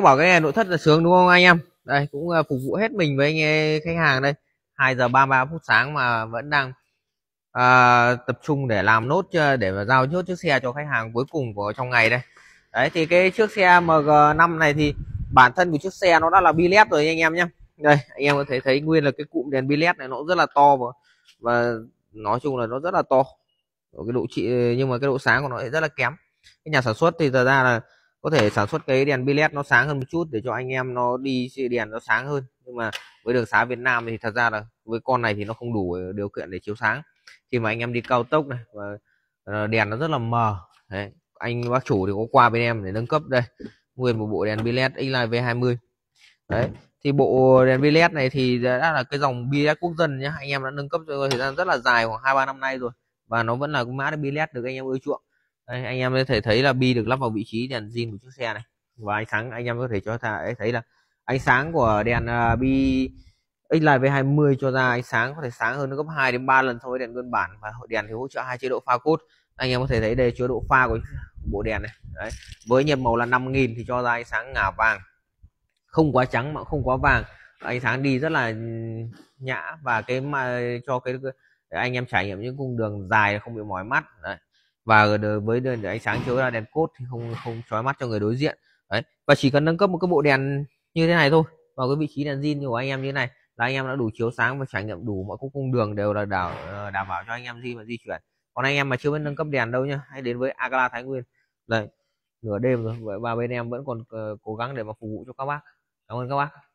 Các bảo cái này nội thất là sướng đúng không anh em đây cũng à, phục vụ hết mình với anh em à, khách hàng đây 2 giờ 33 phút sáng mà vẫn đang à, tập trung để làm nốt à, để mà giao nốt chiếc xe cho khách hàng cuối cùng của trong ngày đây đấy thì cái chiếc xe MG5 này thì bản thân của chiếc xe nó đã là bi led rồi anh em nhé đây anh em có thể thấy nguyên là cái cụm đèn bi led này nó rất là to và và nói chung là nó rất là to cái độ trị nhưng mà cái độ sáng của nó rất là kém cái nhà sản xuất thì thật ra là có thể sản xuất cái đèn bi led nó sáng hơn một chút để cho anh em nó đi đèn nó sáng hơn nhưng mà với đường xá Việt Nam thì thật ra là với con này thì nó không đủ điều kiện để chiếu sáng khi mà anh em đi cao tốc này và ờ, đèn nó rất là mờ đấy. anh bác chủ thì có qua bên em để nâng cấp đây nguyên một bộ đèn bi led Xline V20 đấy thì bộ đèn bi led này thì đã là cái dòng bi led quốc dân nhá anh em đã nâng cấp thời gian rất là dài khoảng hai ba năm nay rồi và nó vẫn là mã bi led được anh em ưa chuộng đây, anh em có thể thấy là bi được lắp vào vị trí đèn zin của chiếc xe này và ánh sáng anh em có thể cho thấy là ánh sáng của đèn uh, bi Xline V20 cho ra ánh sáng có thể sáng hơn gấp 2 đến 3 lần so với đèn nguyên bản và đèn thì hỗ trợ hai chế độ pha cốt anh em có thể thấy đây chế độ pha của bộ đèn này Đấy. với nhịp màu là 5000 thì cho ra ánh sáng ngả vàng không quá trắng mà không quá vàng ánh sáng đi rất là nhã và cái mà cho cái anh em trải nghiệm những cung đường dài không bị mỏi mắt Đấy và với ánh sáng chiếu ra đèn cốt thì không không chói mắt cho người đối diện đấy và chỉ cần nâng cấp một cái bộ đèn như thế này thôi vào cái vị trí đèn zin của anh em như thế này là anh em đã đủ chiếu sáng và trải nghiệm đủ mọi cung cung đường đều là đảm ờ, đảm bảo cho anh em di và di chuyển còn anh em mà chưa biết nâng cấp đèn đâu nhá hãy đến với Agla Thái Nguyên đây nửa đêm rồi và bên em vẫn còn ờ, cố gắng để mà phục vụ cho các bác cảm ơn các bác